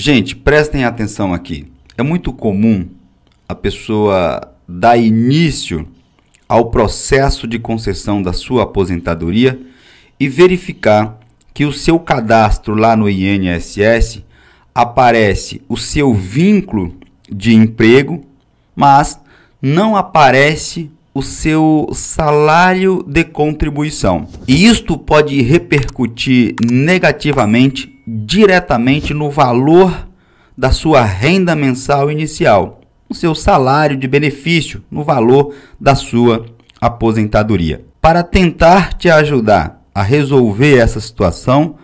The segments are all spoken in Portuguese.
Gente, prestem atenção aqui. É muito comum a pessoa dar início ao processo de concessão da sua aposentadoria e verificar que o seu cadastro lá no INSS aparece o seu vínculo de emprego, mas não aparece o seu salário de contribuição. E isto pode repercutir negativamente diretamente no valor da sua renda mensal inicial, no seu salário de benefício, no valor da sua aposentadoria. Para tentar te ajudar a resolver essa situação,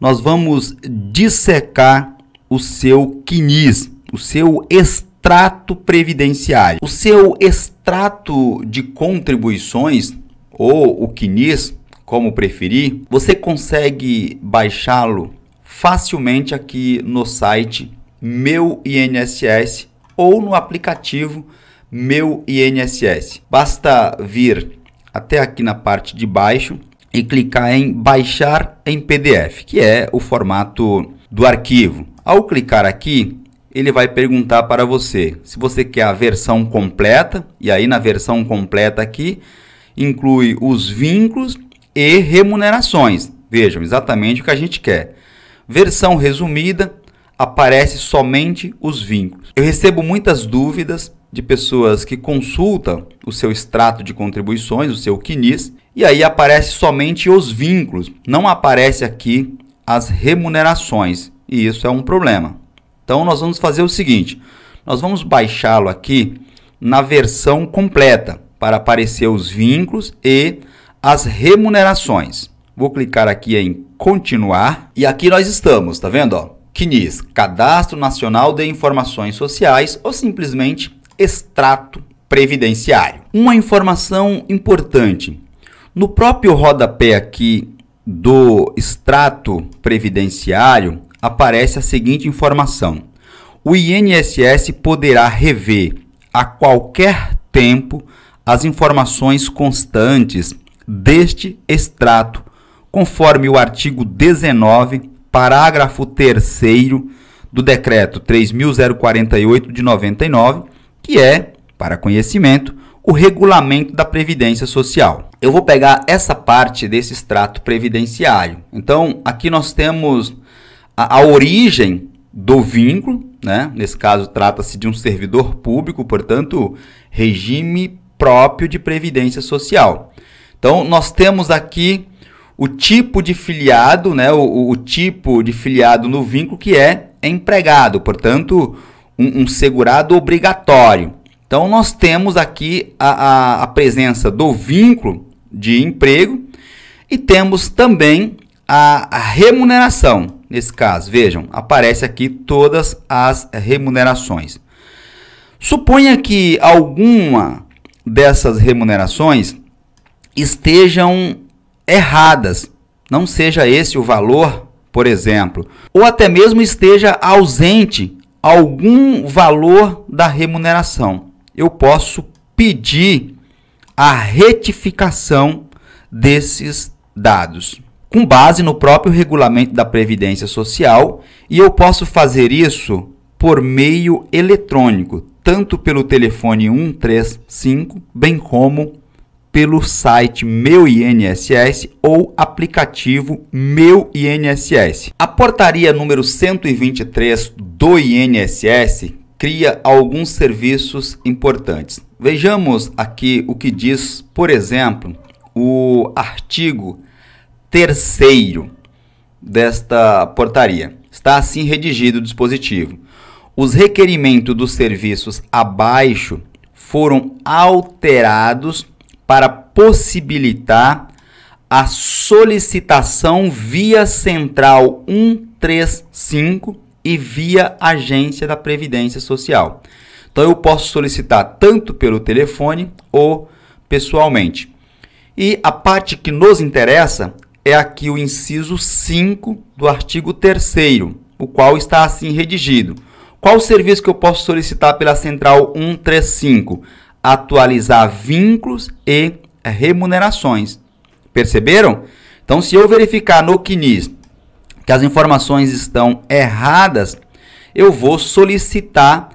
nós vamos dissecar o seu quinis, o seu extrato previdenciário. O seu extrato de contribuições ou o quinis, como preferir, você consegue baixá-lo facilmente aqui no site Meu INSS ou no aplicativo Meu INSS. Basta vir até aqui na parte de baixo e clicar em baixar em PDF, que é o formato do arquivo. Ao clicar aqui, ele vai perguntar para você se você quer a versão completa, e aí na versão completa aqui inclui os vínculos e remunerações. Vejam, exatamente o que a gente quer versão resumida, aparece somente os vínculos. Eu recebo muitas dúvidas de pessoas que consultam o seu extrato de contribuições, o seu CNIS, e aí aparece somente os vínculos, não aparece aqui as remunerações, e isso é um problema. Então nós vamos fazer o seguinte, nós vamos baixá-lo aqui na versão completa para aparecer os vínculos e as remunerações. Vou clicar aqui em continuar e aqui nós estamos, tá vendo? Ó? CNIS, Cadastro Nacional de Informações Sociais ou simplesmente extrato previdenciário. Uma informação importante. No próprio rodapé aqui do extrato previdenciário aparece a seguinte informação: o INSS poderá rever a qualquer tempo as informações constantes deste extrato conforme o artigo 19, parágrafo 3 do Decreto 3.048 de 99, que é, para conhecimento, o regulamento da Previdência Social. Eu vou pegar essa parte desse extrato previdenciário. Então, aqui nós temos a, a origem do vínculo, né? nesse caso trata-se de um servidor público, portanto, regime próprio de Previdência Social. Então, nós temos aqui o tipo de filiado, né, o, o tipo de filiado no vínculo que é empregado, portanto, um, um segurado obrigatório. Então, nós temos aqui a, a, a presença do vínculo de emprego e temos também a, a remuneração. Nesse caso, vejam, aparece aqui todas as remunerações. Suponha que alguma dessas remunerações estejam erradas. Não seja esse o valor, por exemplo, ou até mesmo esteja ausente algum valor da remuneração. Eu posso pedir a retificação desses dados, com base no próprio regulamento da Previdência Social, e eu posso fazer isso por meio eletrônico, tanto pelo telefone 135, bem como pelo site Meu INSS ou aplicativo Meu INSS. A portaria número 123 do INSS cria alguns serviços importantes. Vejamos aqui o que diz, por exemplo, o artigo terceiro desta portaria. Está assim redigido o dispositivo. Os requerimentos dos serviços abaixo foram alterados para possibilitar a solicitação via Central 135 e via Agência da Previdência Social. Então eu posso solicitar tanto pelo telefone ou pessoalmente. E a parte que nos interessa é aqui o inciso 5 do artigo 3 o qual está assim redigido. Qual o serviço que eu posso solicitar pela Central 135? atualizar vínculos e remunerações. Perceberam? Então, se eu verificar no CNIS que as informações estão erradas, eu vou solicitar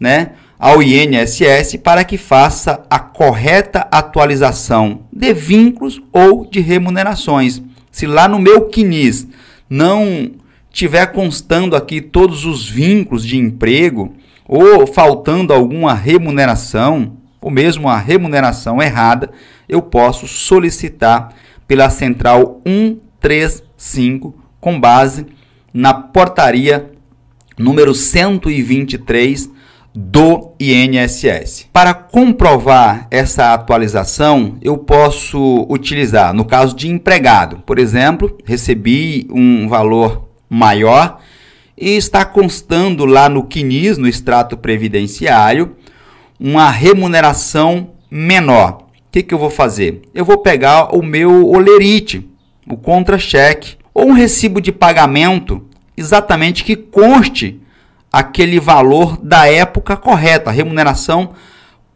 né, ao INSS para que faça a correta atualização de vínculos ou de remunerações. Se lá no meu CNIS não tiver constando aqui todos os vínculos de emprego, ou faltando alguma remuneração, ou mesmo a remuneração errada, eu posso solicitar pela Central 135 com base na portaria número 123 do INSS. Para comprovar essa atualização, eu posso utilizar, no caso de empregado, por exemplo, recebi um valor maior e está constando lá no CNIS, no extrato previdenciário, uma remuneração menor. O que, que eu vou fazer? Eu vou pegar o meu olerite, o contra-cheque, ou um recibo de pagamento exatamente que conste aquele valor da época correta, a remuneração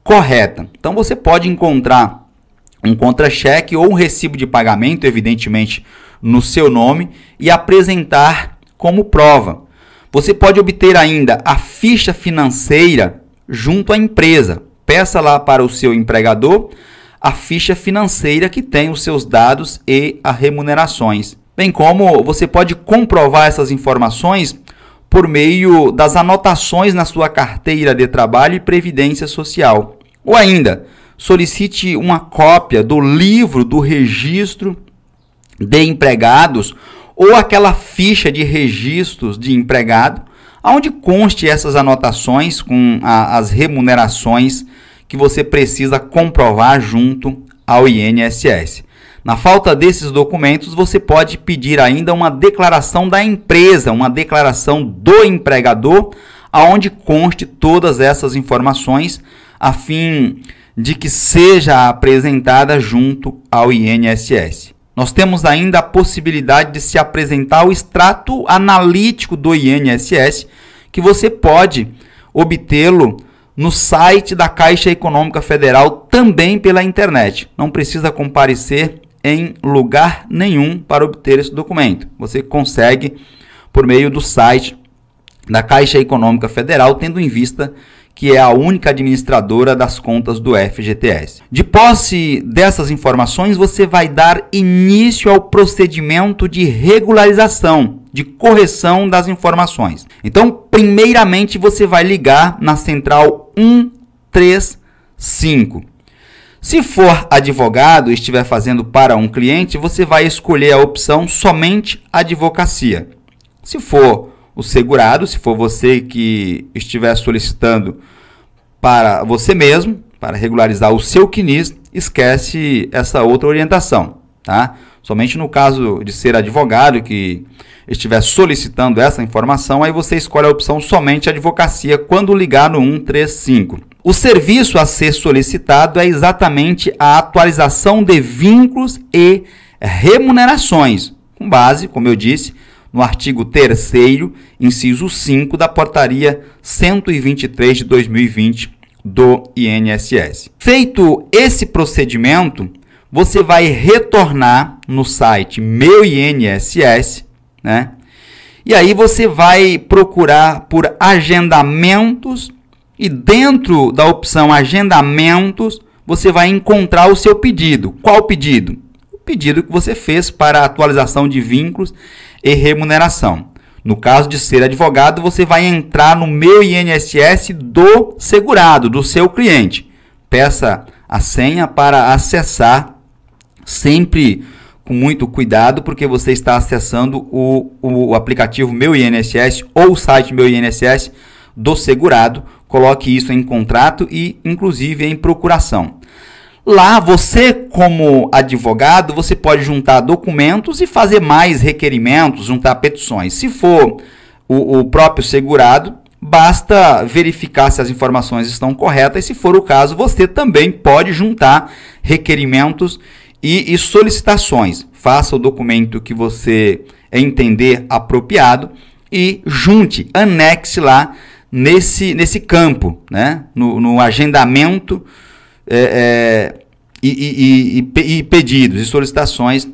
correta. Então você pode encontrar um contra-cheque ou um recibo de pagamento, evidentemente no seu nome, e apresentar como prova. Você pode obter ainda a ficha financeira junto à empresa. Peça lá para o seu empregador a ficha financeira que tem os seus dados e as remunerações. Bem como você pode comprovar essas informações por meio das anotações na sua carteira de trabalho e previdência social. Ou ainda, solicite uma cópia do livro do registro de empregados ou aquela ficha de registros de empregado, onde conste essas anotações com a, as remunerações que você precisa comprovar junto ao INSS. Na falta desses documentos, você pode pedir ainda uma declaração da empresa, uma declaração do empregador, aonde conste todas essas informações a fim de que seja apresentada junto ao INSS. Nós temos ainda a possibilidade de se apresentar o extrato analítico do INSS, que você pode obtê-lo no site da Caixa Econômica Federal também pela internet. Não precisa comparecer em lugar nenhum para obter esse documento. Você consegue por meio do site da Caixa Econômica Federal, tendo em vista que é a única administradora das contas do FGTS. De posse dessas informações, você vai dar início ao procedimento de regularização, de correção das informações. Então, primeiramente, você vai ligar na central 135. Se for advogado e estiver fazendo para um cliente, você vai escolher a opção somente advocacia. Se for o segurado, se for você que estiver solicitando para você mesmo, para regularizar o seu CNIS, esquece essa outra orientação, tá? Somente no caso de ser advogado que estiver solicitando essa informação, aí você escolhe a opção somente advocacia quando ligar no 135. O serviço a ser solicitado é exatamente a atualização de vínculos e remunerações, com base, como eu disse, no artigo 3 inciso 5 da portaria 123 de 2020 do INSS. Feito esse procedimento, você vai retornar no site Meu INSS, né? E aí você vai procurar por agendamentos e dentro da opção agendamentos, você vai encontrar o seu pedido. Qual pedido? pedido que você fez para atualização de vínculos e remuneração. No caso de ser advogado, você vai entrar no meu INSS do segurado, do seu cliente. Peça a senha para acessar sempre com muito cuidado, porque você está acessando o, o aplicativo Meu INSS ou o site Meu INSS do segurado. Coloque isso em contrato e, inclusive, em procuração. Lá você, como advogado, você pode juntar documentos e fazer mais requerimentos, juntar petições. Se for o, o próprio segurado, basta verificar se as informações estão corretas. E se for o caso, você também pode juntar requerimentos e, e solicitações. Faça o documento que você entender apropriado e junte, anexe lá nesse, nesse campo, né? no, no agendamento é, é, e, e, e, e pedidos e solicitações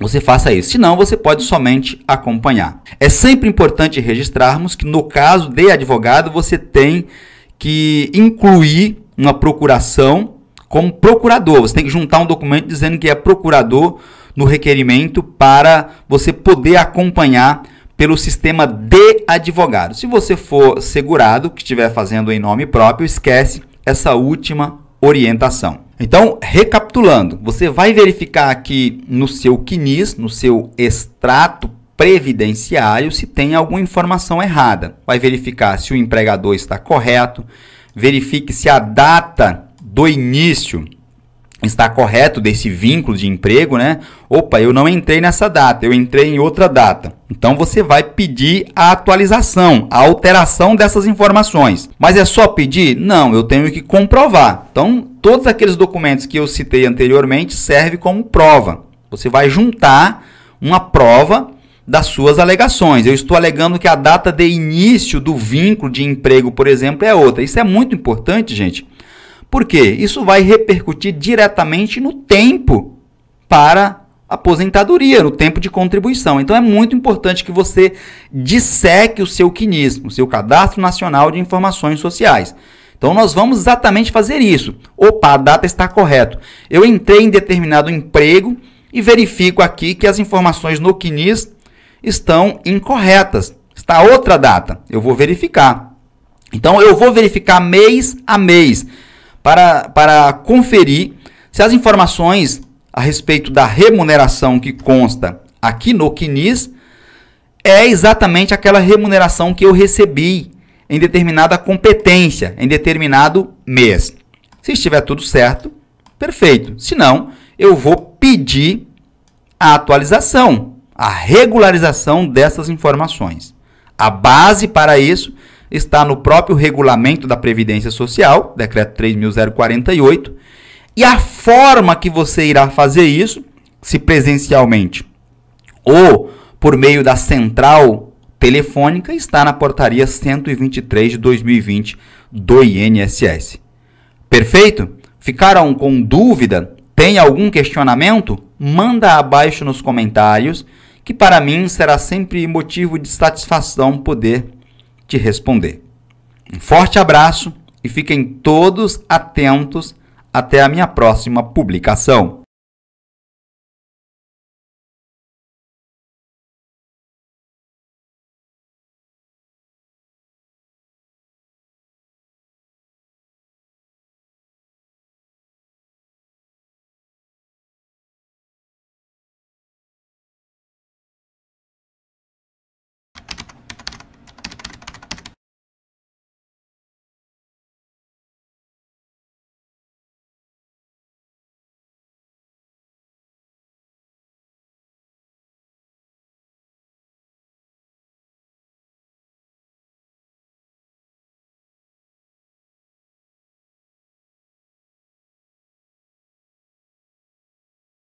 você faça isso. Senão, você pode somente acompanhar. É sempre importante registrarmos que, no caso de advogado, você tem que incluir uma procuração como procurador. Você tem que juntar um documento dizendo que é procurador no requerimento para você poder acompanhar pelo sistema de advogado. Se você for segurado, que estiver fazendo em nome próprio, esquece essa última orientação. Então, recapitulando, você vai verificar aqui no seu CNIS, no seu extrato previdenciário, se tem alguma informação errada. Vai verificar se o empregador está correto, verifique se a data do início está correto desse vínculo de emprego, né? Opa, eu não entrei nessa data, eu entrei em outra data. Então você vai pedir a atualização, a alteração dessas informações. Mas é só pedir? Não, eu tenho que comprovar. Então, todos aqueles documentos que eu citei anteriormente servem como prova. Você vai juntar uma prova das suas alegações. Eu estou alegando que a data de início do vínculo de emprego, por exemplo, é outra. Isso é muito importante, gente. Por quê? Isso vai repercutir diretamente no tempo para aposentadoria, no tempo de contribuição. Então é muito importante que você disseque o seu quinismo, seu Cadastro Nacional de Informações Sociais. Então nós vamos exatamente fazer isso. Opa, a data está correta. Eu entrei em determinado emprego e verifico aqui que as informações no CNIS estão incorretas. Está outra data. Eu vou verificar. Então eu vou verificar mês a mês para, para conferir se as informações a respeito da remuneração que consta aqui no CNIS é exatamente aquela remuneração que eu recebi em determinada competência, em determinado mês. Se estiver tudo certo, perfeito. Se não, eu vou pedir a atualização, a regularização dessas informações. A base para isso está no próprio regulamento da Previdência Social, decreto 3048, e a forma que você irá fazer isso, se presencialmente ou por meio da central telefônica, está na portaria 123 de 2020 do INSS. Perfeito? Ficaram com dúvida? Tem algum questionamento? Manda abaixo nos comentários, que para mim será sempre motivo de satisfação poder te responder. Um forte abraço e fiquem todos atentos até a minha próxima publicação.